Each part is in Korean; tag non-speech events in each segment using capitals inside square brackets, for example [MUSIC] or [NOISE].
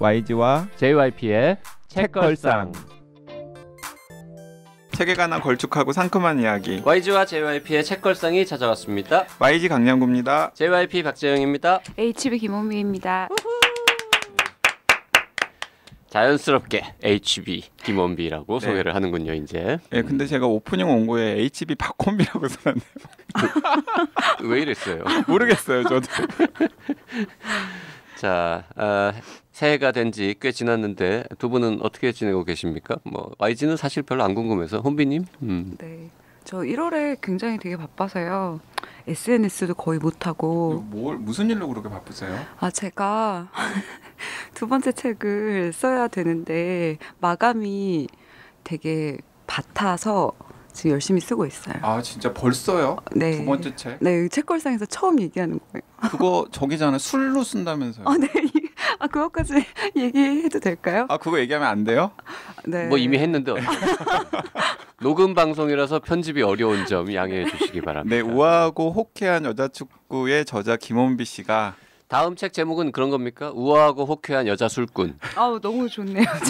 YG와 JYP의 책걸상 책에 관한 걸쭉하고 상큼한 이야기 YG와 JYP의 책걸상이 찾아왔습니다 YG 강량구입니다 JYP 박재영입니다 HB 김원비입니다 자연스럽게 HB 김원비라고 네. 소개를 하는군요 이제. 예, 네, 근데 제가 오프닝 원고에 HB 박콤비라고 써놨네요. 왜 이랬어요? [LAUGHS] 모르겠어요 저도. [LAUGHS] 자, 어, 새해가 된 지 꽤 지났는데 두 분은 어떻게 지내고 계십니까? 뭐 YG는 사실 별로 안 궁금해서 혼비님. 음. 네. 저 1월에 굉장히 되게 바빠서요. SNS도 거의 못 하고. 뭘 무슨 일로 그렇게 바쁘세요? 아 제가 [LAUGHS] 두 번째 책을 써야 되는데 마감이 되게 밭아서 지금 열심히 쓰고 있어요. 아 진짜 벌써요? 네. 두 번째 책? 네 책걸상에서 처음 얘기하는 거예요. 그거 저기잖아요. 술로 쓴다면서요? 아, 네 아그것까지 [LAUGHS] 얘기해도 될까요? 아 그거 얘기하면 안 돼요? 네. 뭐 이미 했는데 [LAUGHS] 녹음 방송이라서 편집이 어려운 점 양해해 주시기 바랍니다. 네 우아하고 호쾌한 여자 축구의 저자 김원비 씨가 다음 책 제목은 그런 겁니까? 우아하고 호쾌한 여자 술꾼. 아우 너무 좋네요 [LAUGHS]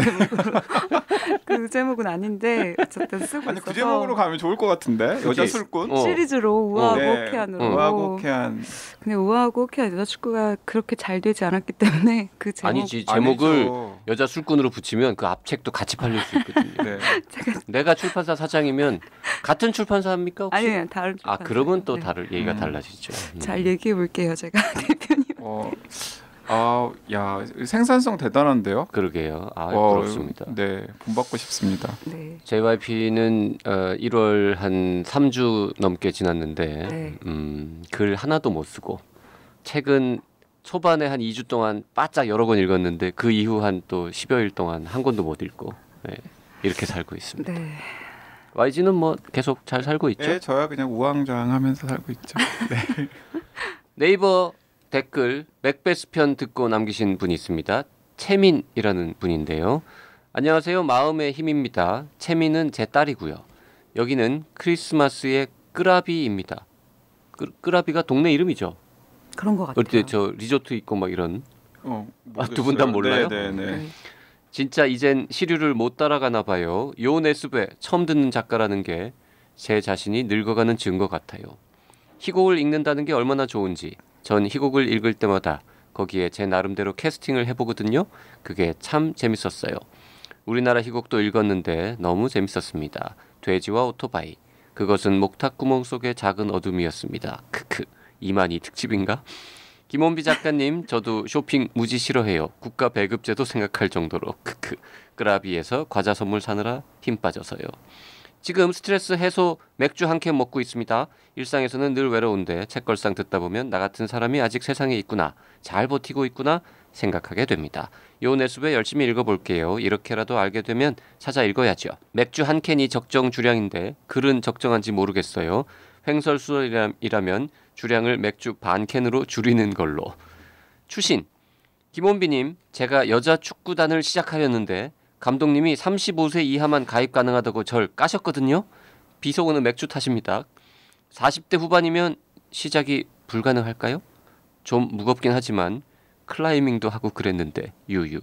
제목그 제목은 아닌데 어쨌든 쓰고 아니, 그 있어서. 그 제목으로 가면 좋을 것 같은데 여자 술꾼 어. 시리즈로 어. 우아하고 네, 호쾌한으로. 우아하고 호쾌한. 근데 우아하고 호쾌한 여자 축구가 그렇게 잘 되지 않았기 때문에 그 제목. 아니지 제목을 아니죠. 여자 술꾼으로 붙이면 그 앞책도 같이 팔릴 수 있거든요. 네. [LAUGHS] 내가 출판사 사장이면 같은 출판사입니까 아니요 다른. 출판사. 아 그러면 또 다를 얘기가 음. 달라지죠. 잘 얘기해 볼게요 제가 [LAUGHS] 대표님. 어, 아, 야 생산성 대단한데요. 그러게요. 아, 와, 어, 부럽습니다. 네, 본받고 싶습니다. 네. JYP는 어, 1월 한 3주 넘게 지났는데 네. 음, 글 하나도 못 쓰고 책은 초반에 한 2주 동안 바짝 여러 권 읽었는데 그 이후 한 또 10여일 동안 한 권도 못 읽고 네, 이렇게 살고 있습니다. 네. YG는 뭐 계속 잘 살고 있죠? 네, 저야 그냥 우왕좌왕하면서 살고 있죠. 네. [LAUGHS] 네이버 댓글 맥베스 편 듣고 남기신 분이 있습니다. 채민이라는 분인데요. 안녕하세요. 마음의 힘입니다. 채민은 제 딸이고요. 여기는 크리스마스의 끄라비입니다. 끄, 끄라비가 동네 이름이죠. 그런 것 같아요. 그때 저 리조트 있고 막 이런. 어, 아, 두분 다 몰라요? 네, 네, 네, 네. 진짜 이젠 시류를 못 따라가나 봐요. 요네스베 처음 듣는 작가라는 게 제 자신이 늙어가는 증거 같아요. 희곡을 읽는다는 게 얼마나 좋은지 전 희곡을 읽을 때마다 거기에 제 나름대로 캐스팅을 해보거든요. 그게 참 재밌었어요. 우리나라 희곡도 읽었는데 너무 재밌었습니다. 돼지와 오토바이. 그것은 목탁 구멍 속의 작은 어둠이었습니다. 크크. 이만희 특집인가? 김원비 작가님, 저도 쇼핑 무지 싫어해요. 국가 배급제도 생각할 정도로 크크. 끄라비에서 과자 선물 사느라 힘 빠져서요. 지금 스트레스 해소 맥주 한 캔 먹고 있습니다. 일상에서는 늘 외로운데 책걸상 듣다 보면 나 같은 사람이 아직 세상에 있구나, 잘 버티고 있구나 생각하게 됩니다. 요네스베 열심히 읽어볼게요. 이렇게라도 알게 되면 찾아 읽어야죠. 맥주 한 캔이 적정 주량인데 글은 적정한지 모르겠어요. 횡설수설이라면 주량을 맥주 반 캔으로 줄이는 걸로. 추신 김원비님, 제가 여자 축구단을 시작하였는데 감독님이 35세 이하만 가입 가능하다고 절 까셨거든요. 비속어는 맥주 탓입니다. 40대 후반이면 시작이 불가능할까요? 좀 무겁긴 하지만 클라이밍도 하고 그랬는데 유유.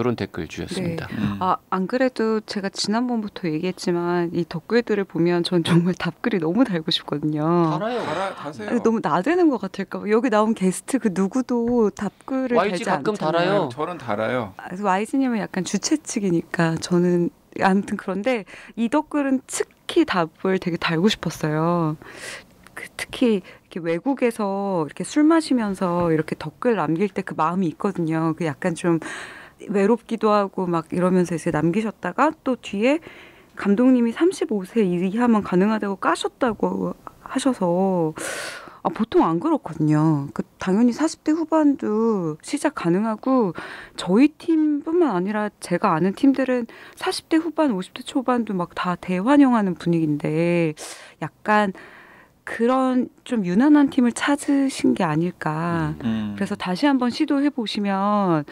이런 댓글 주셨습니다. 네. 음. 아, 안 그래도 제가 지난번부터 얘기했지만 이 덧글들을 보면 전 정말 답글이 너무 달고 싶거든요. 달아요. 달아, 다세요. 너무 나대는 것 같을까 봐. 여기 나온 게스트 그 누구도 답글을 YG 달지 않잖아요. 달아요. 네, 저는 달아요. 아, YG님은 약간 주최 측이니까 저는 아무튼 그런데 이 덧글은 특히 답을 되게 달고 싶었어요. 그 특히 이렇게 외국에서 이렇게 술 마시면서 이렇게 덧글 남길 때 그 마음이 있거든요. 그 약간 좀 외롭기도 하고 막 이러면서 이제 남기셨다가 또 뒤에 감독님이 35세 이하만 가능하다고 까셨다고 하셔서 아, 보통 안 그렇거든요. 그 당연히 40대 후반도 시작 가능하고 저희 팀뿐만 아니라 제가 아는 팀들은 40대 후반, 50대 초반도 막 다 대환영하는 분위기인데 약간 그런 좀 유난한 팀을 찾으신 게 아닐까. 음. 음. 그래서 다시 한번 시도해 보시면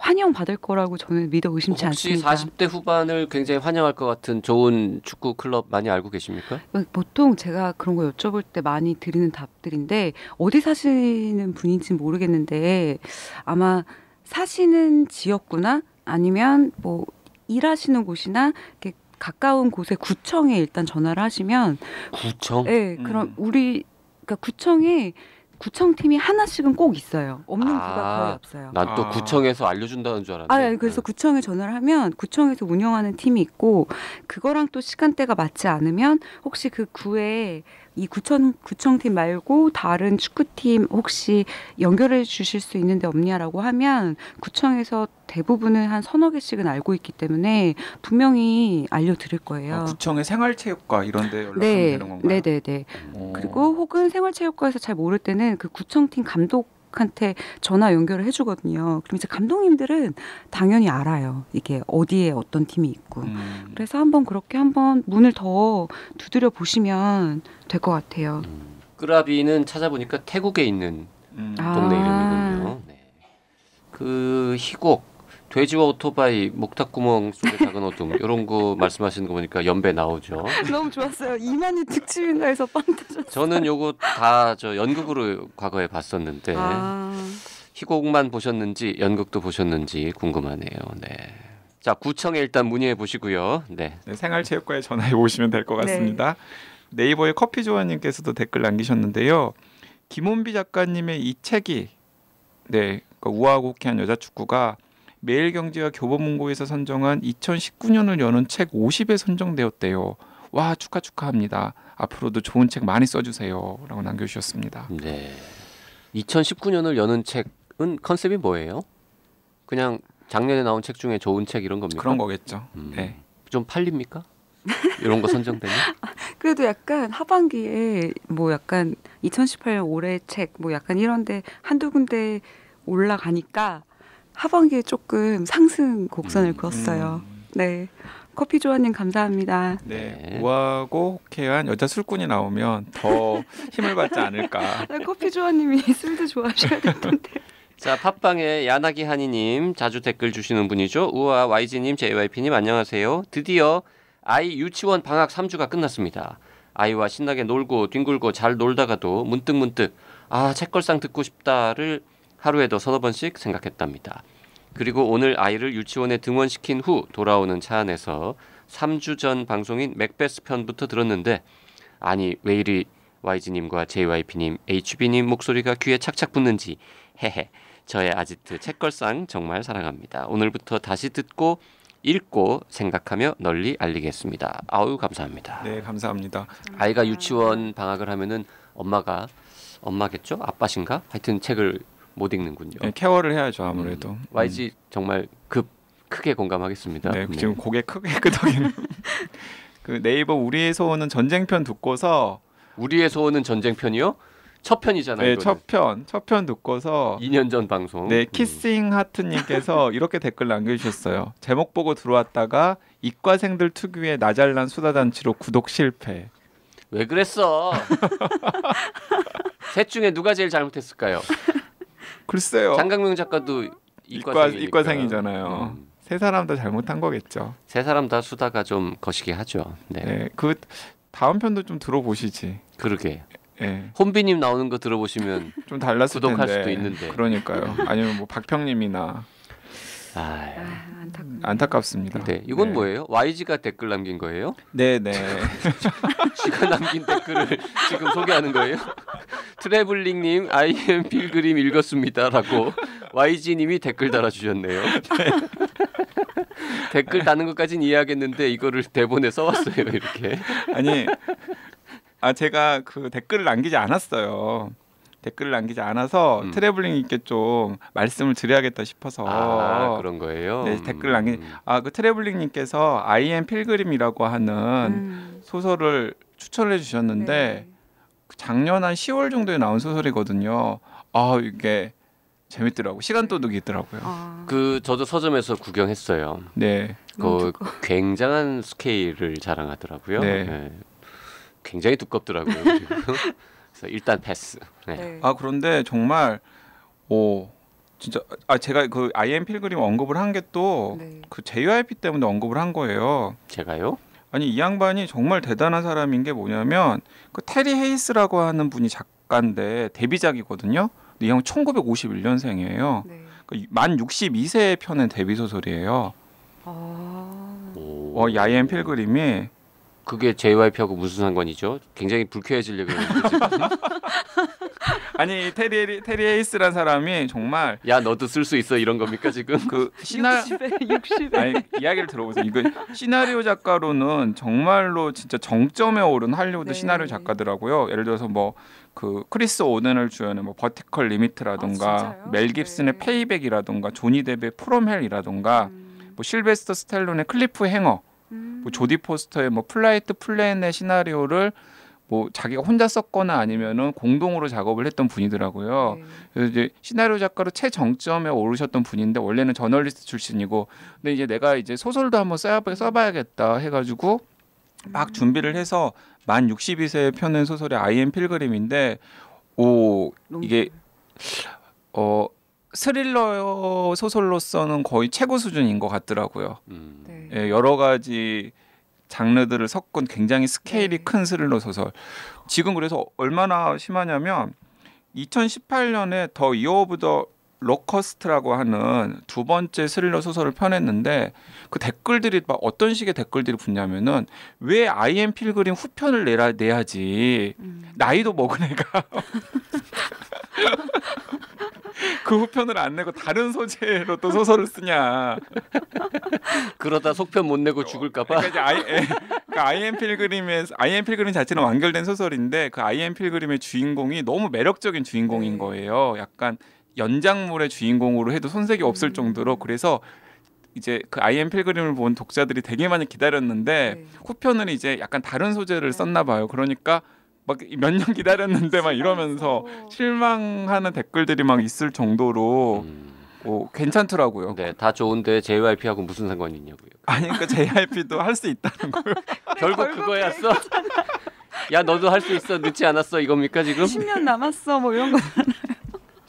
환영받을 거라고 저는 믿어 의심치 혹시 않습니다. 혹시 40대 후반을 굉장히 환영할 것 같은 좋은 축구 클럽 많이 알고 계십니까? 어, 보통 제가 그런 거 여쭤볼 때 많이 드리는 답들인데 어디 사시는 분인지 모르겠는데 아마 사시는 지역구나 아니면 뭐 일하시는 곳이나 이렇게 가까운 곳의 구청에 일단 전화를 하시면 구청? 네, 그럼 음. 우리 그러니까 구청에 구청팀이 하나씩은 꼭 있어요. 없는 아, 구가 거의 없어요. 난또 아. 구청에서 알려준다는 줄 알았는데. 아, 예, 그래서 네. 구청에 전화를 하면 구청에서 운영하는 팀이 있고 그거랑 또 시간대가 맞지 않으면 혹시 그 구에 이 구청 구청팀 말고 다른 축구팀 혹시 연결해 주실 수 있는데 없냐라고 하면 구청에서 대부분은 한 서너 개씩은 알고 있기 때문에 분명히 알려드릴 거예요. 아, 구청의 생활체육과 이런 데 연락하면 네, 되는 건가요? 네네네. 네, 네. 그리고 혹은 생활체육과에서 잘 모를 때는 그 구청팀 감독 감독한테 전화 연결을 해주거든요. 그럼 이제 감독님들은 당연히 알아요. 이게 어디에 어떤 팀이 있고. 음. 그래서 한번 그렇게 한번 문을 더 두드려 보시면 될 것 같아요. 음. 끄라비는 찾아보니까 태국에 있는 음. 아. 동네 아. 이름이군요. 네. 그 희곡 돼지와 오토바이, 목탁구멍 속의 작은 어둠 이런 [LAUGHS] 거 말씀하시는 거 보니까 연배 나오죠. 너무 좋았어요. 이만희 특집인가 해서 빵 터졌어요. 저는 요거 다 저 연극으로 과거에 봤었는데 아... 희곡만 보셨는지 연극도 보셨는지 궁금하네요. 네. 자 구청에 일단 문의해 보시고요. 네. 네 생활체육과에 전화해 보시면 될것 네. 같습니다. 네. 네이버의 커피조아님께서도 댓글 남기셨는데요. 김원비 작가님의 이 책이 네 그러니까 우아하고 쾌한 여자 축구가 매일경제와 교보문고에서 선정한 2019년을 여는 책 50에 선정되었대요. 와 축하 축하합니다. 앞으로도 좋은 책 많이 써주세요.라고 남겨주셨습니다. 네. 2019년을 여는 책은 컨셉이 뭐예요? 그냥 작년에 나온 책 중에 좋은 책 이런 겁니까? 그런 거겠죠. 음. 네. 좀 팔립니까? 이런 거 선정되면? [LAUGHS] 그래도 약간 하반기에 뭐 약간 2018년 올해 책 뭐 약간 이런데 한두 군데 올라가니까 하반기에 조금 상승 곡선을 음, 그었어요. 음. 네. 커피 조아님 감사합니다. 네, 네. 우하고 쾌한 여자 술꾼이 나오면 더 [LAUGHS] 힘을 받지 않을까. 아, 커피 조아님이 [LAUGHS] 술도 좋아하셔야 될 [LAUGHS] 텐데. 자 팟빵에 야나기 한이님 자주 댓글 주시는 분이죠. 우아 YG님 JYP님 안녕하세요. 드디어 아이 유치원 방학 3주가 끝났습니다. 아이와 신나게 놀고 뒹굴고 잘 놀다가도 문득 문득 아 책걸상 듣고 싶다를 하루에도 서너 번씩 생각했답니다. 그리고 오늘 아이를 유치원에 등원시킨 후 돌아오는 차 안에서 3주 전 방송인 맥베스 편부터 들었는데 아니 왜 이리 YG님과 JYP님, HB님 목소리가 귀에 착착 붙는지 헤헤 저의 아지트 책걸상 정말 사랑합니다. 오늘부터 다시 듣고 읽고 생각하며 널리 알리겠습니다. 아우 감사합니다. 네 감사합니다. 아이가 유치원 방학을 하면은 엄마가 엄마겠죠? 아빠신가? 하여튼 책을 못 읽는군요. 네, 케어를 해야죠 아무래도. 음. 음. YG 정말 급 크게 공감하겠습니다. 네, 네. 지금 고개 크게 끄덕이는. [LAUGHS] 그 네이버 우리에서 오는 전쟁편 듣고서 우리에서 오는 전쟁편이요? 첫 편이잖아요. 네, 첫 편. 첫편 듣고서 2년 전 방송. 네, 음. 키싱 하트 님께서 [LAUGHS] 이렇게 댓글 남겨 주셨어요. 제목 보고 들어왔다가 이과생들 특유의 나잘난 수다 잔치로 구독 실패. 왜 그랬어? [LAUGHS] 셋 중에 누가 제일 잘못했을까요? 글쎄요. 장강명 작가도 이과 이과 생이잖아요. 음. 세 사람 다 잘못한 거겠죠. 세 사람 다 수다가 좀 거시기 하죠. 네. 네. 그 다음 편도 좀 들어보시지. 그러게. 네. 혼비님 나오는 거 들어보시면 [LAUGHS] 좀 달랐을 구독할 텐데. 수도 있는데. 그러니까요. 아니면 뭐 박평님이나 안타깝... 아, 아, 안타깝습니다. 네, 이건 네. 뭐예요? YG가 댓글 남긴 거예요? 네, 네. 지가 [LAUGHS] 남긴 댓글을 지금 소개하는 거예요? [LAUGHS] 트래블링님, IM 필그림 읽었습니다라고 YG님이 댓글 달아주셨네요. [LAUGHS] 댓글 다는 것까진 이해하겠는데 이거를 대본에 써왔어요 이렇게. 아니, 아 제가 그 댓글을 남기지 않았어요. 댓글을 남기지 않아서 음. 트래블링님께 좀 말씀을 드려야겠다 싶어서 아, 그런 거예요. 네, 댓글 남기. 음. 아그 트래블링님께서 아이엠 필그림이라고 하는 음. 소설을 추천해 주셨는데 네. 작년 한 10월 정도에 나온 소설이거든요. 아 이게 재밌더라고 시간 도둑이더라고요. 있 아. 그 저도 서점에서 구경했어요. 네. 그 굉장한 스케일을 자랑하더라고요. 네. 네. 굉장히 두껍더라고요. [LAUGHS] 그래서 일단 패스. 네. 네. 아 그런데 정말 오 진짜 아 제가 그아이 필그림 언급을 한 게 또그 네. JYP 그 때문에 언급을 한 거예요. 제가요? 아니 이 양반이 정말 대단한 사람인 게 뭐냐면 그 테리 헤이스라고 하는 분이 작가인데 데뷔작이거든요. 이 형은 1951년생이에요. 네. 그러니까 만 62세에 펴낸 데뷔 소설이에요. 아... 어, 야이엠 필그림이 그게 JYP하고 무슨 상관이죠? 굉장히 불쾌해지려고 [LAUGHS] 아니 테리 테리 에이스란 사람이 정말 야 너도 쓸 수 있어 이런 겁니까 지금 그 시나 6 0 아니 이야기를 들어보세요. 이거 시나리오 작가로는 정말로 진짜 정점에 오른 할리우드 네. 시나리오 작가더라고요. 예를 들어서 뭐 그 크리스 오든을 주연의 뭐 버티컬 리미트라던가 아, 멜 깁슨의 네. 페이백이라던가 조니 데브 프롬 헬이라던가 음. 뭐 실베스터 스텔론의 클리프 행어 음. 뭐 조디 포스터의 뭐 플라이트 플랜의 시나리오를 뭐 자기가 혼자 썼거나 아니면은 공동으로 작업을 했던 분이더라고요. 네. 그래서 이제 시나리오 작가로 최정점에 오르셨던 분인데 원래는 저널리스트 출신이고 근데 이제 내가 이제 소설도 한번 써야 봐야겠다 해가지고 막 음. 준비를 해서 만 62세에 펴낸 소설이 아이엠 필그림인데 오 이게 어 스릴러 소설로서는 거의 최고 수준인 것 같더라고요. 음. 네. 예, 여러 가지 장르들을 섞은 굉장히 스케일이 네. 큰 스릴러 소설. 지금 그래서 얼마나 심하냐면 2018년에 더 이어브 더 로커스트라고 하는 두 번째 스릴러 소설을 펴냈는데 그 댓글들이 막 어떤 식의 댓글들이 붙냐면은 왜 아이엠 필그림 후편을 내라 내야지 음. 나이도 먹은 애가 [LAUGHS] [LAUGHS] 그 후편을 안 내고 다른 소재로 또 소설을 쓰냐. 그러다 속편 못 내고 죽을까봐. 그러니까 아이, 엠 그러니까 필그림의 아이엠 필그림 자체는 완결된 소설인데 그 아이엠 필그림의 주인공이 너무 매력적인 주인공인 네. 거예요. 약간 연장물의 주인공으로 해도 손색이 없을 음. 정도로 그래서 이제 그 아이엠 필그림을 본 독자들이 되게 많이 기다렸는데 네. 후편은 이제 약간 다른 소재를 네. 썼나 봐요. 그러니까. 막몇년 기다렸는데 막 이러면서 실망하는 댓글들이 막 있을 정도로 음. 오, 뭐 괜찮더라고요. 네, 다 좋은데 JYP하고 무슨 상관이 있냐고요. 아니 그러니까 JYP도 할 수 있다는 [LAUGHS] 거 결국 그거였어. 야 너도 할 수 있어 늦지 않았어 이겁니까 지금? 10년 남았어 뭐 이런 거. [LAUGHS]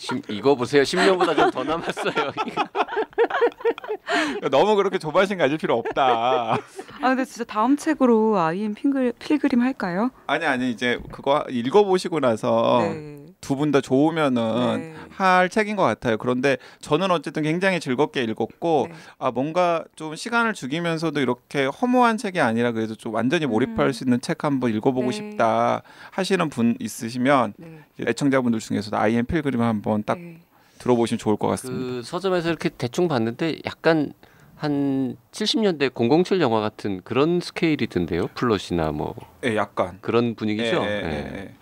심, 이거 보세요. 10년보다 좀 더 남았어요. [LAUGHS] 너무 그렇게 조바심 가질 필요 없다. 아 근데 진짜 다음 책으로 아이엠 필그림 할까요? 아니 아니 이제 그거 읽어보시고 나서 네. 두분다 좋으면은 네. 할 책인 것 같아요. 그런데 저는 어쨌든 굉장히 즐겁게 읽었고 네. 아 뭔가 좀 시간을 죽이면서도 이렇게 허무한 책이 아니라 그래도 좀 완전히 몰입할 음. 수 있는 책 한번 읽어보고 네. 싶다 하시는 분 있으시면 네. 애청자분들 중에서도 아이엠 필그림 한번 딱 네. 들어보시면 좋을 것 같습니다. 그 서점에서 이렇게 대충 봤는데 약간 한 70년대 007 영화 같은 그런 스케일이 던데요 플롯이나 뭐. 예, 약간. 그런 분위기죠. 예, 예, 예. 예. 예.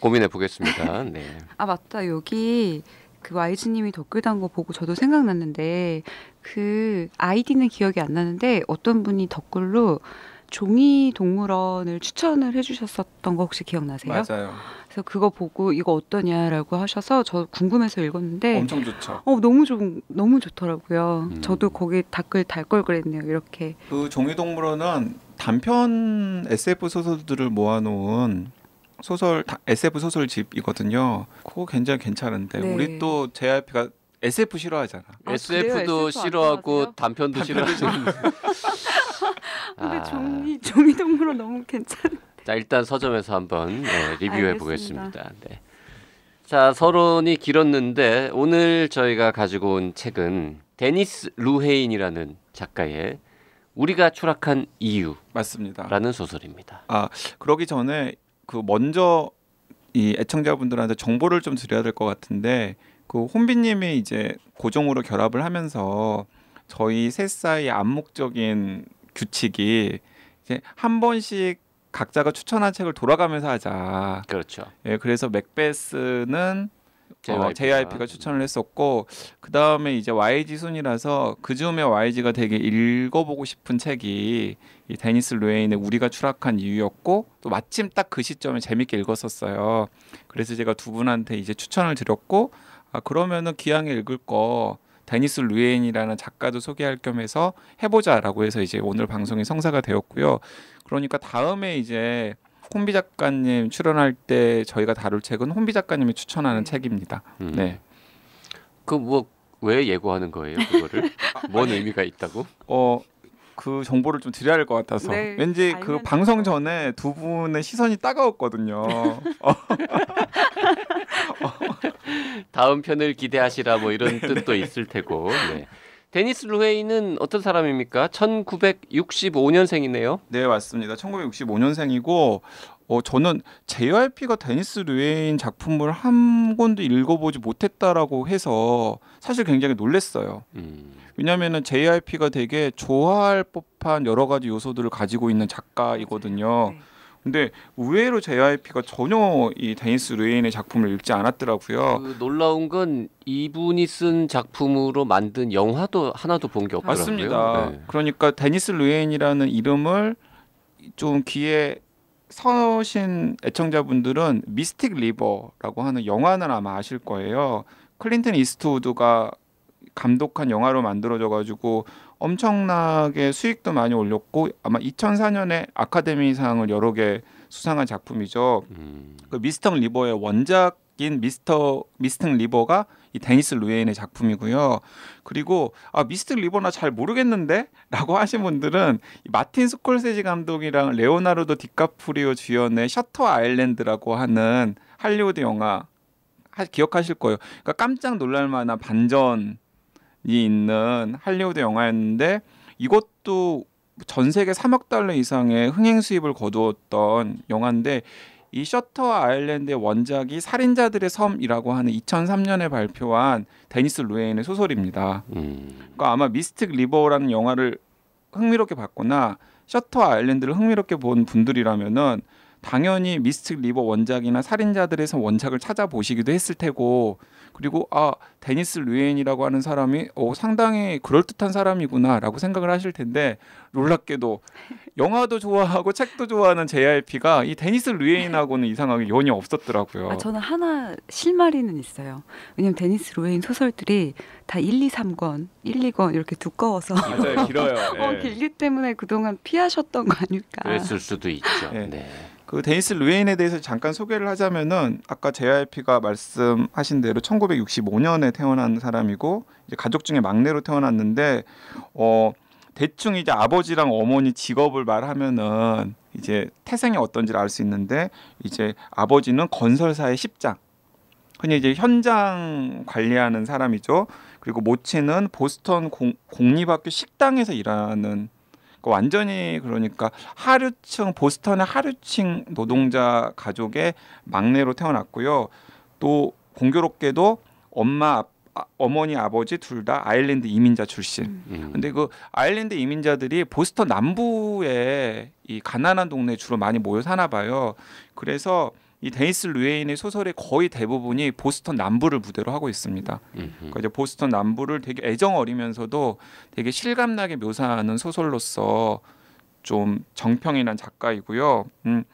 고민해 보겠습니다. 네. 아 맞다 여기 그 YG님이 댓글 단 거 보고 저도 생각났는데 그 아이디는 기억이 안 나는데 어떤 분이 댓글로 종이 동물원을 추천을 해주셨었던 거 혹시 기억나세요? 맞아요. 그래서 그거 보고 이거 어떠냐라고 하셔서 저 궁금해서 읽었는데 엄청 좋죠. 어 너무 좋은 너무 좋더라고요. 음. 저도 거기 댓글 달 걸 그랬네요. 이렇게 그 종이 동물원은 단편 SF 소설들을 모아놓은 소설 SF 소설집이거든요. 그거 굉장히 괜찮은데 네. 우리 또 JYP가 SF 싫어하잖아. 아, SF도 SF 싫어하고 단편도 싫어하는. [LAUGHS] 근데 아. 종이 종이동으로 너무 괜찮자 일단 서점에서 한번 네, 리뷰해 보겠습니다. 네. 자 서론이 길었는데 오늘 저희가 가지고 온 책은 데니스 루헤인이라는 작가의 우리가 추락한 이유 맞습니다. 라는 소설입니다. 아 그러기 전에 그 먼저 이 애청자분들한테 정보를 좀 드려야 될 것 같은데 그 혼비님이 이제 고정으로 결합을 하면서 저희 셋사의 이 암묵적인 규칙이 이제 한 번씩 각자가 추천한 책을 돌아가면서 하자. 그렇죠. 예, 그래서 맥베스는 JYP가. 어, JYP가 추천을 했었고 그 다음에 이제 YG 순이라서 그 즈음에 YG가 되게 읽어보고 싶은 책이 이 데니스 루에인의 우리가 추락한 이유였고 또 마침 딱 그 시점에 재밌게 읽었었어요. 그래서 제가 두 분한테 이제 추천을 드렸고 아 그러면은 기왕에 읽을 거 데니스 루에인이라는 작가도 소개할 겸 해서 해보자라고 해서 이제 오늘 방송이 성사가 되었고요. 그러니까 다음에 이제 홍비 작가님 출연할 때 저희가 다룰 책은 홍비 작가님이 추천하는 음. 책입니다. 음. 네. 그 뭐 왜 예고하는 거예요 그거를 [LAUGHS] 뭔 의미가 있다고? 어. 그 정보를 좀 드려야 할 것 같아서 네, 왠지 그 방송 전에 두 분의 시선이 따가웠거든요. [LAUGHS] 어. 다음 편을 기대하시라 뭐 이런 네, 뜻도 네. 있을 테고. 네. 데니스 루헤이는 어떤 사람입니까? 1965년생이네요. 네, 맞습니다. 1965년생이고 어, 저는 JYP가 데니스 루에인 작품을 한 권도 읽어보지 못했다라고 해서 사실 굉장히 놀랐어요. 음. 왜냐하면 JYP가 되게 좋아할 법한 여러 가지 요소들을 가지고 있는 작가이거든요. 아, 네. 근데 의외로 JYP가 전혀 이 데니스 루인의 작품을 읽지 않았더라고요. 그 놀라운 건 이분이 쓴 작품으로 만든 영화도 하나도 본 게 없더라고요. 맞습니다. 네. 그러니까 데니스 루인이라는 이름을 좀 귀에 서신 애청자분들은 미스틱 리버라고 하는 영화는 아마 아실 거예요. 클린턴 이스트우드가 감독한 영화로 만들어져 가지고 엄청나게 수익도 많이 올렸고 아마 2004년에 아카데미상을 여러 개 수상한 작품이죠. 음. 그 미스터 리버의 원작 인 미스터 미스터 리버가 이 데니스 루에인의 작품이고요. 그리고 아미스터 리버나 잘 모르겠는데라고 [LAUGHS] 하신 분들은 마틴 스콜세지 감독이랑 레오나르도 디카프리오 주연의 셔터 아일랜드라고 하는 할리우드 영화 하, 기억하실 거예요. 그러니까 깜짝 놀랄 만한 반전 이 있는 할리우드 영화였는데 이것도 전 세계 3억 달러 이상의 흥행 수입을 거두었던 영화인데 이셔터 아일랜드의 원작이 살인자들의 섬이라고 하는 2003년에 발표한 데니스 루에인의 소설입니다. 음. 그러니까 아마 미스틱 리버라는 영화를 흥미롭게 봤거나 셔터 아일랜드를 흥미롭게 본 분들이라면은 당연히 미스틱 리버 원작이나 살인자들의 섬 원작을 찾아보시기도 했을 테고 그리고 아 데니스 루엔이라고 하는 사람이 어, 상당히 그럴듯한 사람이구나라고 생각을 하실 텐데 놀랍게도 영화도 좋아하고 책도 좋아하는 JRP가 이 데니스 루엔하고는 이상하게 연이 없었더라고요. 아, 저는 하나 실마리는 있어요. 왜냐면 데니스 루엔 소설들이 다 1, 2, 3권, 1, 2권 이렇게 두꺼워서 맞아요, 길어요. [LAUGHS] 어, 네. 길기 때문에 그동안 피하셨던 거 아닐까? 그랬을 수도 있죠. 네. 네. 그 데니스 루웨인에 대해서 잠깐 소개를 하자면은 아까 JYP가 말씀하신 대로 1965년에 태어난 사람이고 이제 가족 중에 막내로 태어났는데 어 대충 이제 아버지랑 어머니 직업을 말하면은 이제 태생이 어떤지를 알 수 있는데 이제 아버지는 건설사의 십장 흔히 이제 현장 관리하는 사람이죠. 그리고 모친은 보스턴 공, 공립학교 식당에서 일하는 그러니까 완전히 그러니까 하류층 보스턴의 하류층 노동자 가족의 막내로 태어났고요. 또 공교롭게도 엄마 아, 어머니 아버지 둘 다 아일랜드 이민자 출신. 음. 음. 근데 그 아일랜드 이민자들이 보스턴 남부의 이 가난한 동네 에 주로 많이 모여 사나 봐요. 그래서 이 데니스 루에인의 소설의 거의 대부분이 보스턴 남부를 무대로 하고 있습니다. 그러니까 이제 보스턴 남부를 되게 애정 어리면서도 되게 실감나게 묘사하는 소설로서 좀 정평이란 작가이고요. 음,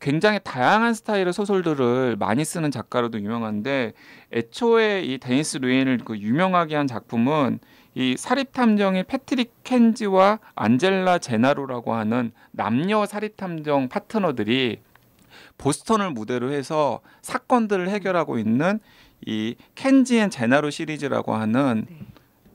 굉장히 다양한 스타일의 소설들을 많이 쓰는 작가로도 유명한데 애초에 이 데니스 루인을 그 유명하게 한 작품은 이 사립탐정의 패트릭 켄지와 안젤라 제나로라고 하는 남녀 사립탐정 파트너들이 보스턴을 무대로 해서 사건들을 해결하고 있는 이 켄지 앤 제나로 시리즈라고 하는 네.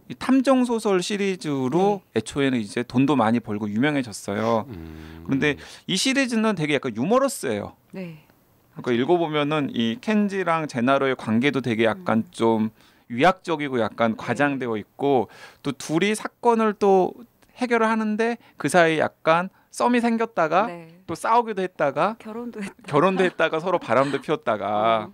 이 탐정 소설 시리즈로 네. 애초에는 이제 돈도 많이 벌고 유명해졌어요. 음. 그런데 이 시리즈는 되게 약간 유머러스예요. 네. 그러니까 읽어보면은 이 켄지랑 제나로의 관계도 되게 약간 음. 좀 위약적이고 약간 네. 과장되어 있고 또 둘이 사건을 또 해결을 하는데 그 사이 약간 썸이 생겼다가 네. 또 싸우기도 했다가 결혼도 했다가, 결혼도 했다가 서로 바람도 피웠다가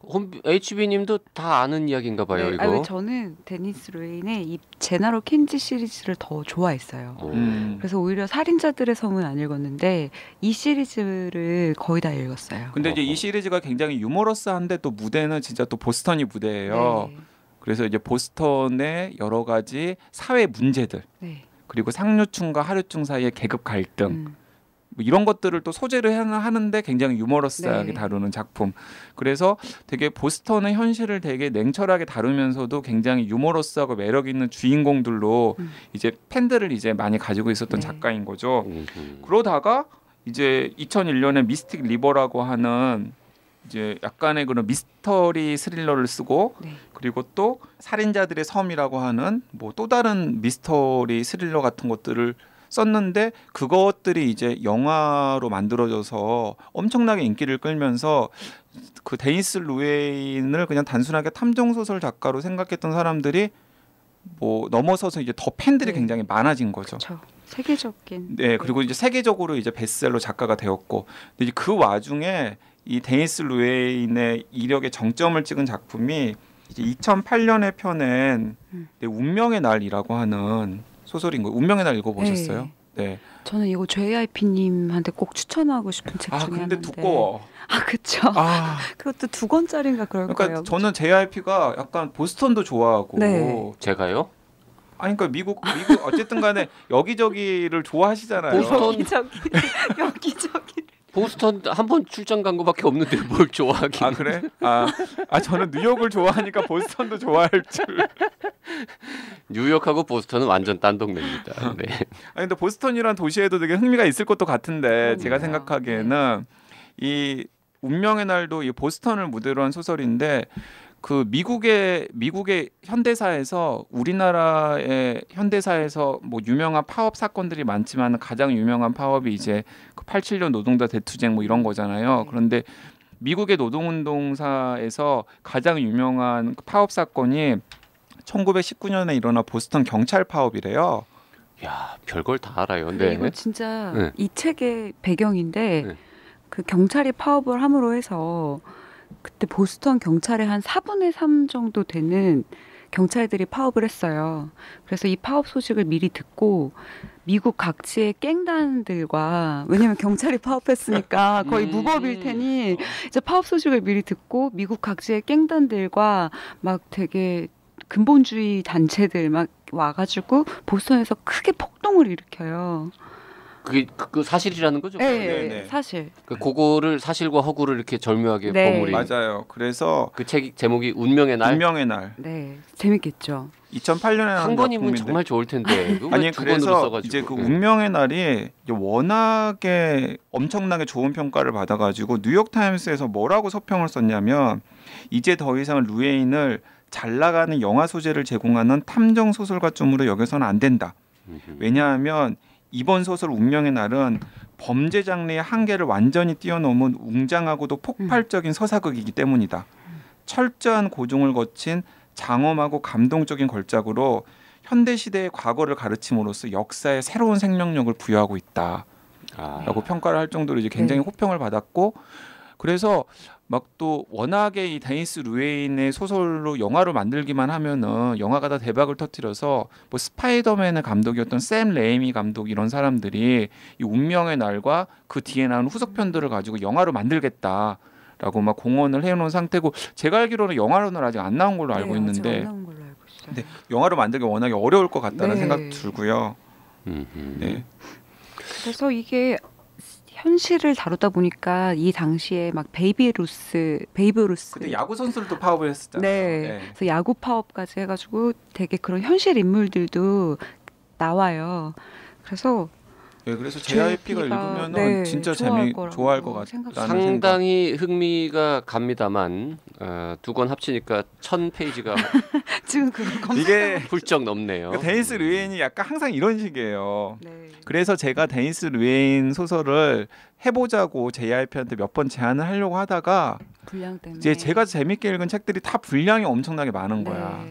홈, 어. HB님도 다 아는 이야기인가 봐요 네. 아, 이거. 아니, 저는 데니스 로인의 이 제나로 켄지 시리즈를 더 좋아했어요. 음. 그래서 오히려 살인자들의 섬은안 읽었는데 이 시리즈를 거의 다 읽었어요. 근데 이제 이 시리즈가 굉장히 유머러스한데 또 무대는 진짜 또 보스턴이 무대예요. 네. 그래서 이제 보스턴의 여러 가지 사회 문제들. 네. 그리고 상류층과 하류층 사이의 계급 갈등 음. 뭐 이런 것들을 또소재로 하는데 굉장히 유머러스하게 네. 다루는 작품. 그래서 되게 보스턴의 현실을 되게 냉철하게 다루면서도 굉장히 유머러스하고 매력 있는 주인공들로 음. 이제 팬들을 이제 많이 가지고 있었던 네. 작가인 거죠. 그러다가 이제 2001년에 미스틱 리버라고 하는 이제 약간의 그런 미스터리 스릴러를 쓰고 네. 그리고 또 살인자들의 섬이라고 하는 뭐 또 다른 미스터리 스릴러 같은 것들을 썼는데 그것들이 이제 영화로 만들어져서 엄청나게 인기를 끌면서 그 데니스 루웨인을 그냥 단순하게 탐정 소설 작가로 생각했던 사람들이 뭐 넘어서서 이제 더 팬들이 네. 굉장히 많아진 거죠. 그쵸. 세계적인. 네, 그리고 이제 세계적으로 이제 베스트셀러 작가가 되었고, 근데 이제 그 와중에 이 데니스 루웨인의 이력의 정점을 찍은 작품이 이제 2008년에 펴낸 음. 네, 운명의 날이라고 하는 소설인 거예요. 운명의 날 읽어보셨어요? 네. 네. 저는 이거 JIP님한테 꼭 추천하고 싶은 책 아, 중에 하나인데. 아 근데 두꺼워. 아 그쵸. 아. [LAUGHS] 그것도 두 권짜리인가 그럴 그러니까 거예요. 그러니까 저는 JIP가 약간 보스턴도 좋아하고. 네. 제가요? 아니 그러니까 미국 미국 어쨌든간에 여기저기를 좋아하시잖아요. 보스턴 여기저기 [LAUGHS] 여기저기. 보스턴 한 번 출장 간 거밖에 없는데 뭘좋아하기아 그래? 아, 아 저는 뉴욕을 좋아하니까 보스턴도 좋아할 줄. 뉴욕하고 보스턴은 완전 딴 동네입니다. 아. 네. 아 근데 보스턴이란 도시에도 되게 흥미가 있을 것도 같은데 음, 제가 생각하기에는 이 운명의 날도 이 보스턴을 무대로 한 소설인데 그 미국의 미국의 현대사에서 우리나라의 현대사에서 뭐 유명한 파업 사건들이 많지만 가장 유명한 파업이 이제 그 87년 노동자 대투쟁 뭐 이런 거잖아요. 네. 그런데 미국의 노동운동사에서 가장 유명한 그 파업 사건이 1919년에 일어난 보스턴 경찰 파업이래요. 야, 별걸 다 알아요. 네. 데 이거 진짜 네. 이 책의 배경인데 네. 그 경찰이 파업을 함으로 해서 그때 보스턴 경찰의 한 4분의 3 정도 되는 경찰들이 파업을 했어요. 그래서 이 파업 소식을 미리 듣고 미국 각지의 깽단들과 왜냐면 경찰이 파업했으니까 [LAUGHS] 음. 거의 무법일 테니 이제 파업 소식을 미리 듣고 미국 각지의 깽단들과 막 되게 근본주의 단체들 막 와가지고 보스턴에서 크게 폭동을 일으켜요. 그게 그, 그 사실이라는 거죠? 네, 네, 네. 사실. 그 그거를 사실과 허구를 이렇게 절묘하게 네. 버무린. 맞아요. 그래서 그 책 제목이 운명의 날. 운명의 날. 네, 재밌겠죠. 2008년에 한 권이면 정말 좋을 텐데. [LAUGHS] 아니 그래서 이제 그 네. 운명의 날이 워낙에 엄청나게 좋은 평가를 받아가지고 뉴욕 타임스에서 뭐라고 서평을 썼냐면 이제 더 이상 루에인을 잘 나가는 영화 소재를 제공하는 탐정 소설가쯤으로 여겨서는 안 된다. 왜냐하면 이번 소설 운명의 날은 범죄 장르의 한계를 완전히 뛰어넘은 웅장하고도 폭발적인 서사극이기 때문이다. 철저한 고종을 거친 장엄하고 감동적인 걸작으로 현대 시대의 과거를 가르침으로써 역사에 새로운 생명력을 부여하고 있다라고 아. 평가를 할 정도로 이제 네. 굉장히 네. 호평을 받았고 그래서 막 또 워낙에 이 데니스 루웨인의 소설로 영화로 만들기만 하면은 영화가 다 대박을 터뜨려서 뭐 스파이더맨의 감독이었던 샘 레이미 감독 이런 사람들이 이 운명의 날과 그 뒤에 나온 후속편들을 가지고 영화로 만들겠다. 라고 막공언을 해놓은 상태고 제가 알기로는 영화로는 아직 안 나온 걸로 알고 네, 있는데 걸로 알고 네, 영화로 만들기 워낙에 어려울 것 같다는 네. 생각 들고요. 음, 음. 네. 그래서 이게 현실을 다루다 보니까 이 당시에 막 베이비 루스, 베이브 루스. 그때 야구 선수들도 파업을 했었잖아요. 네. 네. 그래서 야구 파업까지 해가지고 되게 그런 현실 인물들도 나와요. 그래서 네, 그래서 JIP가 읽으면 네, 진짜 재미 좋아할 것 같다는 상당히 흥미가 갑니다만 어, 두권 합치니까 천 페이지가 [LAUGHS] 지금 그 이게 훌쩍 넘네요. 그 그러니까 데니스 류인이 약간 항상 이런 식이에요. 네. 그래서 제가 데니스 류인 소설을 해보자고 JIP한테 몇 번 제안을 하려고 하다가 이제 제가 재밌게 읽은 책들이 다 분량이 엄청나게 많은 네. 거야.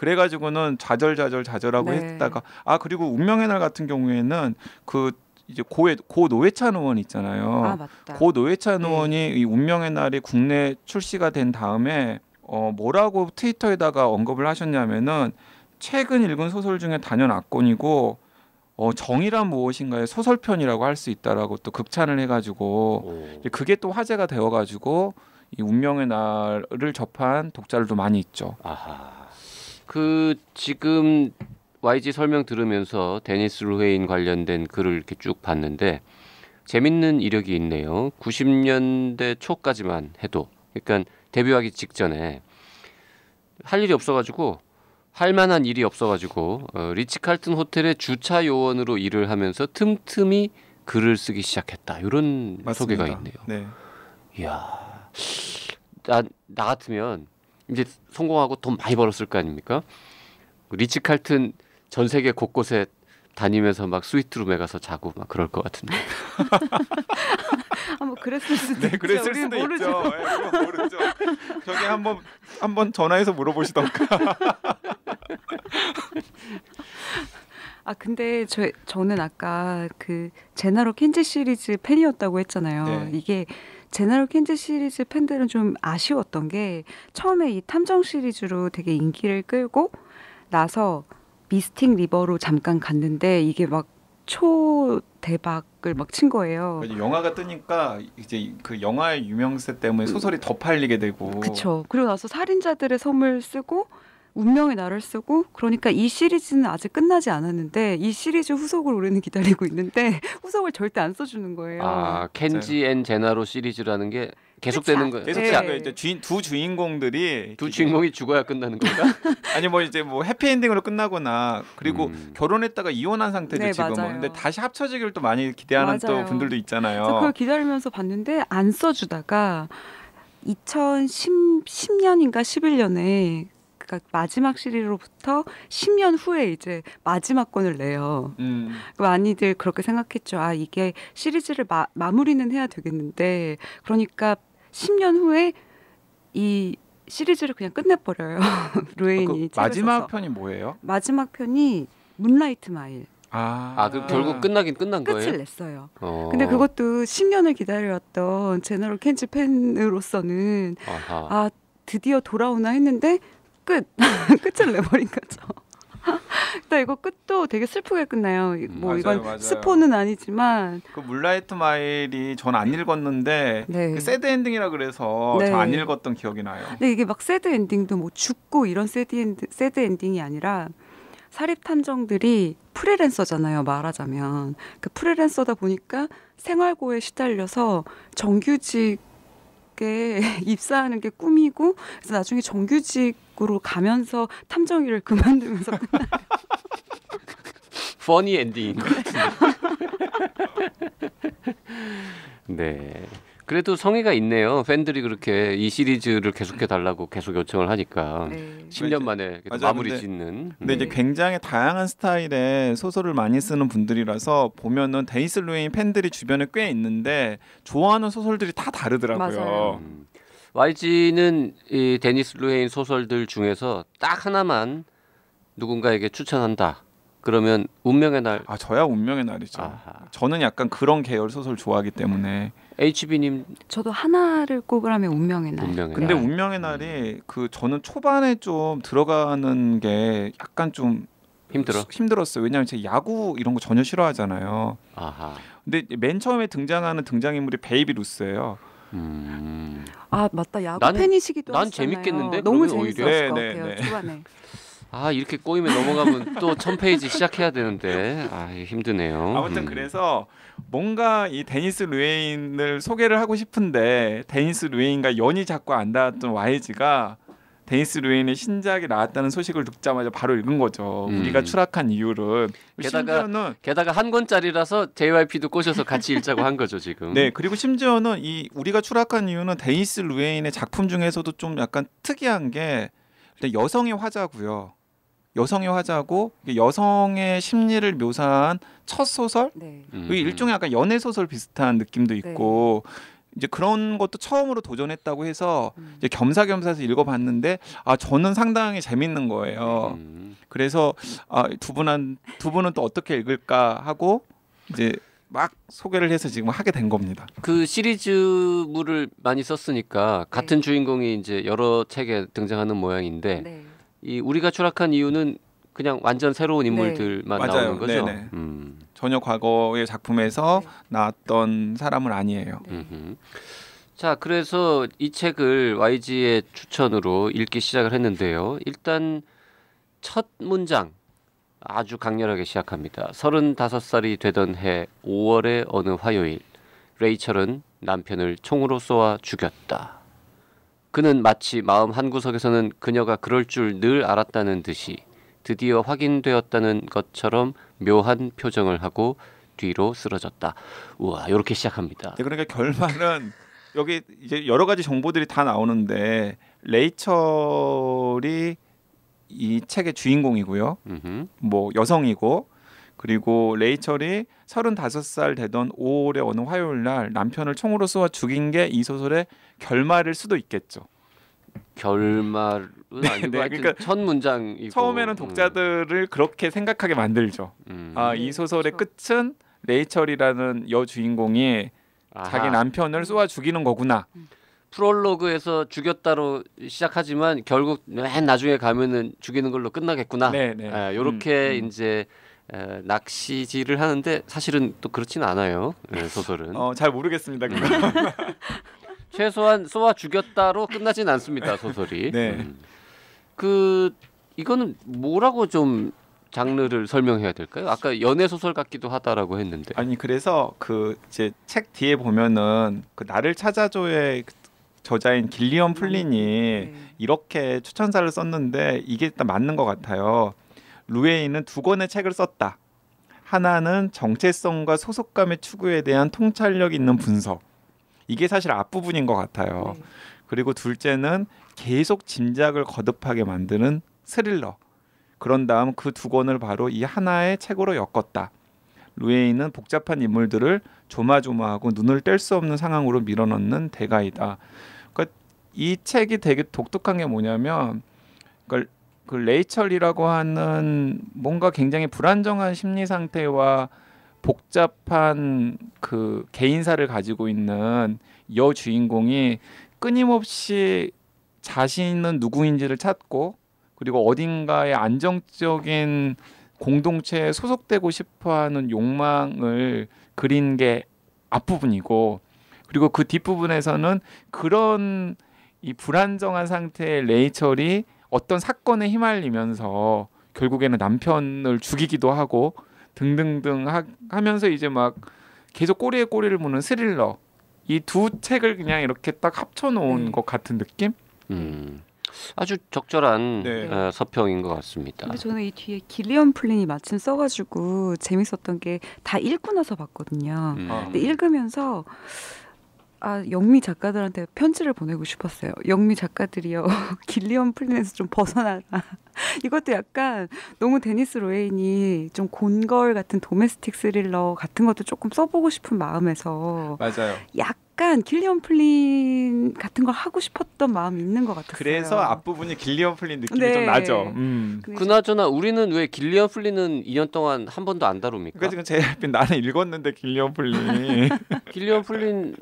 그래가지고는 좌절좌절 좌절하고 네. 했다가 아 그리고 운명의 날 같은 경우에는 그 이제 고의고 노회찬 의원 있잖아요. 아, 고 노회찬 네. 의원이 이 운명의 날이 국내 출시가 된 다음에 어 뭐라고 트위터에다가 언급을 하셨냐면은 최근 읽은 소설 중에 단연 악권이고 어, 정의란 무엇인가의 소설편이라고 할 수 있다라고 또 극찬을 해가지고 그게 또 화제가 되어가지고 이 운명의 날을 접한 독자들도 많이 있죠. 아하. 그 지금 YG 설명 들으면서 데니스 루헤인 관련된 글을 이렇게 쭉 봤는데 재밌는 이력이 있네요. 90년대 초까지만 해도 그러니까 데뷔하기 직전에 할 일이 없어가지고 할 만한 일이 없어가지고 어, 리치 칼튼 호텔의 주차 요원으로 일을 하면서 틈틈이 글을 쓰기 시작했다. 이런 맞습니다. 소개가 있네요. 네. 이야, 나, 나 같으면 이제 성공하고 돈 많이 벌었을 거 아닙니까? 리치 칼튼 전 세계 곳곳에 다니면서 막 스위트룸에 가서 자고 막 그럴 것 같은데. 한번 아, 뭐 그랬을 수도 네, 그랬을 수도 모르죠. 있죠. 네, 모르죠. 저기 한번 한번 전화해서 물어보시던가. [LAUGHS] 아 근데 저 저는 아까 그 제나로 켄지 시리즈 팬이었다고 했잖아요. 네. 이게 제너럴 퀸즈 시리즈 팬들은 좀 아쉬웠던 게 처음에 이 탐정 시리즈로 되게 인기를 끌고 나서 미스틱 리버로 잠깐 갔는데 이게 막 초 대박을 막 친 거예요. 그러니까 영화가 뜨니까 이제 그 영화의 유명세 때문에 그 소설이 더 팔리게 되고. 그렇죠. 그리고 나서 살인자들의 섬을 쓰고 운명의 나를 쓰고 그러니까 이 시리즈는 아직 끝나지 않았는데 이 시리즈 후속을 우리는 기다리고 있는데 [LAUGHS] 후속을 절대 안 써주는 거예요. 아 켄지 앤 제나로 시리즈라는 게 계속되는 거예요. 계속되는 거예요. 네. 이제 주인 두 주인공들이 두 주인공이 죽어야 끝나는 건가? [LAUGHS] 아니 뭐 이제 뭐 해피엔딩으로 끝나거나 그리고 음. 결혼했다가 이혼한 상태죠 네, 지금 근데 다시 합쳐지기를 또 많이 기대하는 맞아요. 또 분들도 있잖아요. 그걸 기다리면서 봤는데 안 써주다가 2010년인가 11년에 그러니까 마지막 시리로부터 10년 후에 이제 마지막 권을 내요. 음. 많이들 그렇게 생각했죠. 아 이게 시리즈를 마, 마무리는 해야 되겠는데 그러니까 10년 후에 이 시리즈를 그냥 끝내버려요. [LAUGHS] 루인이그 마지막 편이 뭐예요? 마지막 편이 문라이트 마일. 아, 아그 결국 끝나긴 끝난 끝을 거예요? 끝을 냈어요. 어. 근데 그것도 10년을 기다려왔던 제너럴 켄지 팬으로서는 아하. 아 드디어 돌아오나 했는데 끝 [LAUGHS] 끝을 내버린 거죠. [LAUGHS] 근데 이거 끝도 되게 슬프게 끝나요. 음, 뭐 맞아요, 이건 맞아요. 스포는 아니지만 그 물라이트 마일이 전 안 읽었는데 네. 그 새드 엔딩이라 그래서 네. 저안 읽었던 기억이 나요. 근데 이게 막 새드 엔딩도 뭐 죽고 이런 새드 엔딩, 새드 엔딩이 아니라 사립 탐정들이 프리랜서잖아요. 말하자면 그 프리랜서다 보니까 생활고에 시달려서 정규직 대학에 [LAUGHS] 입사하는 게 꿈이고 그래서 나중에 정규직으로 가면서 탐정 일을 그만두면서 끝나요. 퍼니 엔딩인 것 같은데. 네. [LAUGHS] 네. 그래도 성의가 있네요. 팬들이 그렇게 이 시리즈를 계속해 달라고 계속 요청을 하니까 네. 10년 만에 맞아, 마무리 근데, 짓는. 근데 음. 이제 굉장히 다양한 스타일의 소설을 많이 쓰는 분들이라서 보면은 데이스 루인 팬들이 주변에 꽤 있는데 좋아하는 소설들이 다 다르더라고요. 음. YG는 이 데니스 루인 소설들 중에서 딱 하나만 누군가에게 추천한다. 그러면 운명의 날. 아 저야 운명의 날이죠. 아하. 저는 약간 그런 계열 소설 좋아하기 때문에 HB님 저도 하나를 꼽으라면 운명의 날. 운명의 근데 날. 운명의 음. 날이 그 저는 초반에 좀 들어가는 게 약간 좀 힘들어 힘들었어요. 왜냐하면 제가 야구 이런 거 전혀 싫어하잖아요. 아하. 근데 맨 처음에 등장하는 등장인물이 베이비 루스예요. 음. 아 맞다 야구 난, 팬이시기도 난하잖아요 재밌겠는데 너무 재밌었을 네, 것 네, 같아요 네. 초반에 아 이렇게 꼬이면 넘어가면 또 천페이지 시작해야 되는데 아 힘드네요. 아무튼 음. 그래서 뭔가 이 데니스 루에인을 소개를 하고 싶은데 데니스 루에인과 연이 자꾸 안 닿았던 와이즈가 데니스 루인의 신작이 나왔다는 소식을 듣자마자 바로 읽은 거죠. 음. 우리가 추락한 이유를 게다가 게다가 한 권짜리라서 JYP도 꼬셔서 같이 읽자고 한 거죠 지금. 네, 그리고 심지어는 이 우리가 추락한 이유는 데니스 루인의 작품 중에서도 좀 약간 특이한 게 여성의 화자고요. 여성의 화자고 여성의 심리를 묘사한 첫 소설의 네. 그 음. 일종의 약간 연애 소설 비슷한 느낌도 네. 있고 이제 그런 것도 처음으로 도전했다고 해서 음. 이제 겸사겸사해서 읽어봤는데 아 저는 상당히 재밌는 거예요. 음. 그래서 아 두 분한 두 분은 또 어떻게 읽을까 하고 이제 막 소개를 해서 지금 하게 된 겁니다. 그 시리즈물을 많이 썼으니까 같은 네. 주인공이 이제 여러 책에 등장하는 모양인데. 네. 이 우리가 추락한 이유는 그냥 완전 새로운 인물들만 네. 나오는 거죠. 음. 전혀 과거의 작품에서 네. 나왔던 사람은 아니에요. 네. 자, 그래서 이 책을 YG의 추천으로 읽기 시작을 했는데요. 일단 첫 문장 아주 강렬하게 시작합니다. 35살이 되던 해 5월의 어느 화요일, 레이첼은 남편을 총으로 쏘아 죽였다. 그는 마치 마음 한구석에서는 그녀가 그럴 줄 늘 알았다는 듯이 드디어 확인되었다는 것처럼 묘한 표정을 하고 뒤로 쓰러졌다. 우와, 이렇게 시작합니다. 네, 그러니까 결말은 [LAUGHS] 여기 이제 여러 가지 정보들이 다 나오는데 레이첼이 이 책의 주인공이고요. 음흠. 뭐 여성이고 그리고 레이첼이 35살 되던 5월의 어느 화요일 날 남편을 총으로 쏘아 죽인 게 이 소설의 결말일 수도 있겠죠. 결말은 네, 네, 아니고 네, 그러니까 첫 문장이고 처음에는 독자들을 음. 그렇게 생각하게 만들죠. 음. 아이 네, 소설의 그렇죠. 끝은 레이첼이라는 여 주인공이 자기 남편을 쏘아 죽이는 거구나. 음. 프롤로그에서 죽였다로 시작하지만 결국 맨 나중에 가면은 죽이는 걸로 끝나겠구나. 네, 네. 아, 요렇게 음, 음. 이제 에, 낚시질을 하는데 사실은 또 그렇진 않아요. 에, 예, 소설은. 어, 잘 모르겠습니다. 음. [LAUGHS] 최소한 쏘아 죽였다로 끝나진 않습니다. 소설이. [LAUGHS] 네. 음. 그 이거는 뭐라고 좀 장르를 설명해야 될까요? 아까 연애 소설 같기도 하다라고 했는데. 아니 그래서 그제책 뒤에 보면은 그 나를 찾아줘의 저자인 길리엄 플린이 음. 네. 이렇게 추천사를 썼는데 이게 딱 맞는 것 같아요. 루에이는 두 권의 책을 썼다. 하나는 정체성과 소속감의 추구에 대한 통찰력 있는 분석. 이게 사실 앞부분인 것 같아요. 네. 그리고 둘째는 계속 짐작을 거듭하게 만드는 스릴러. 그런 다음 그 두 권을 바로 이 하나의 책으로 엮었다. 루에이는 복잡한 인물들을 조마조마하고 눈을 뗄 수 없는 상황으로 밀어넣는 대가이다. 그러니까 이 책이 되게 독특한 게 뭐냐면 그러니까 그 레이철이라고 하는 뭔가 굉장히 불안정한 심리 상태와 복잡한 그 개인사를 가지고 있는 여 주인공이 끊임없이 자신은 누구인지를 찾고 그리고 어딘가의 안정적인 공동체에 소속되고 싶어하는 욕망을 그린 게 앞부분이고 그리고 그 뒷부분에서는 그런 이 불안정한 상태의 레이첼이 어떤 사건에 휘말리면서 결국에는 남편을 죽이기도 하고 등등등 하, 면서 이제 막 계속 꼬리에 꼬리를 무는 스릴러 이 두 책을 그냥 이렇게 딱 합쳐놓은 음. 것 같은 느낌? 음. 아주 적절한 네. 어, 서평인 것 같습니다. 근데 저는 이 뒤에 길리언 플린이 마침 써가지고 재밌었던 게 다 읽고 나서 봤거든요. 음. 아. 근데 읽으면서 아, 영미 작가들한테 편지를 보내고 싶었어요. 영미 작가들이요. [LAUGHS] 길리엄 플린에서 좀 벗어나라. [LAUGHS] 이것도 약간 너무 데니스 로에인이 좀 곤걸 같은 도메스틱 스릴러 같은 것도 조금 써보고 싶은 마음에서 맞아요. 약간 길리언 플린 같은 걸 하고 싶었던 마음이 있는 것같았요 그래서 앞부분이 길리언 플린 느낌이 네. 좀 나죠. 음. 그나저나 우리는 왜 길리언 플린은 2년 동안 한 번도 안 다룹니까? 그 지금 제 앞에 나는 읽었는데 길리언 플린. [LAUGHS] 길리언 플린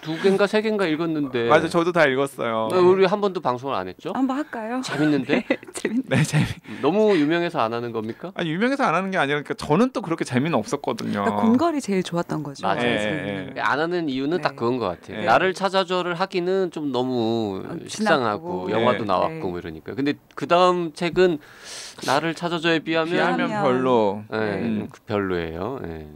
두 개인가 세 개인가 읽었는데 아, 맞아 저도 다 읽었어요. 어, 우리 한 번도 방송을 안 했죠? 한 번 할까요? 재밌는데? [LAUGHS] 네, 재밌. 네, 재밌. 너무 유명해서 안 하는 겁니까? 아 유명해서 안 하는 게 아니라 그러니까 저는 또 그렇게 재미는 없었거든요. 그러니까 공걸이 제일 좋았던 거죠. 맞아요. 네, 네, 네. 안 하는 이유는 딱 네. 그건 것 같아요. 네. 나를 찾아줘를 하기는 좀 너무 어, 식상하고 영화도 나왔고 뭐 이러니까. 근데 그 다음 책은 나를 찾아줘에 비하면, 비하면 별로. 네, 음. 별로예요. 네.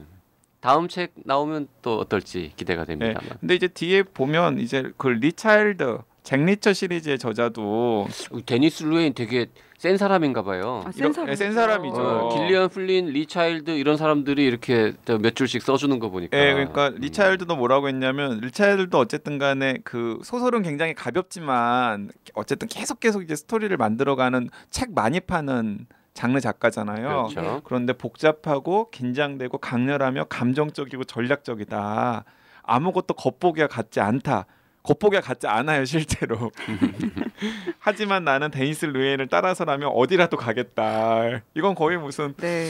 다음 책 나오면 또 어떨지 기대가 됩니다. 네. 근데 이제 뒤에 보면 이제 그 리차일드 잭 리처 시리즈의 저자도 어, 데니스 루인 되게 센 사람인가 봐요. 아, 센, 네, 사람. 센 사람이죠. 어, 길리안 플린, 리차일드 이런 사람들이 이렇게 몇 줄씩 써주는 거 보니까. 예, 그러니까 음. 리차일드도 뭐라고 했냐면 리차일드도 어쨌든간에 그 소설은 굉장히 가볍지만 어쨌든 계속 계속 이제 스토리를 만들어가는 책 많이 파는 장르 작가잖아요. 그렇죠. 그런데 복잡하고 긴장되고 강렬하며 감정적이고 전략적이다. 아무것도 겉보기와 같지 않다. 겉보기와 같지 않아요 실제로. [LAUGHS] 하지만 나는 데니스 루엔을 따라서라면 어디라도 가겠다. 이건 거의 무슨 네.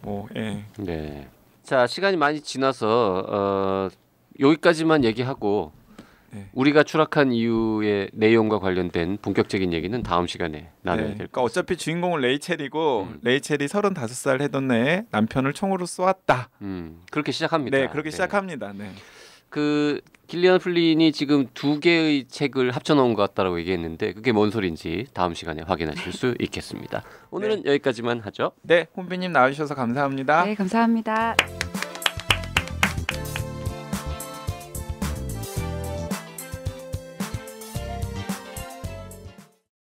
뭐 예. 네. 자 시간이 많이 지나서 어, 여기까지만 얘기하고 네. 우리가 추락한 이유의 내용과 관련된 본격적인 얘기는 다음 시간에 나눠야 네. 될까. 그러니까 어차피 주인공은 레이첼이고 음. 레이첼이 35살 해던 해에 남편을 총으로 쏘았다. 음, 그렇게 시작합니다. 네, 그렇게 네. 시작합니다. 네. 그 길리안 플린이 지금 두 개의 책을 합쳐놓은 것 같다라고 얘기했는데 그게 뭔 소린지 다음 시간에 확인하실 수 [LAUGHS] 있겠습니다. 오늘은 네. 여기까지만 하죠. 네, 혼비님 나와주셔서 감사합니다. 네, 감사합니다.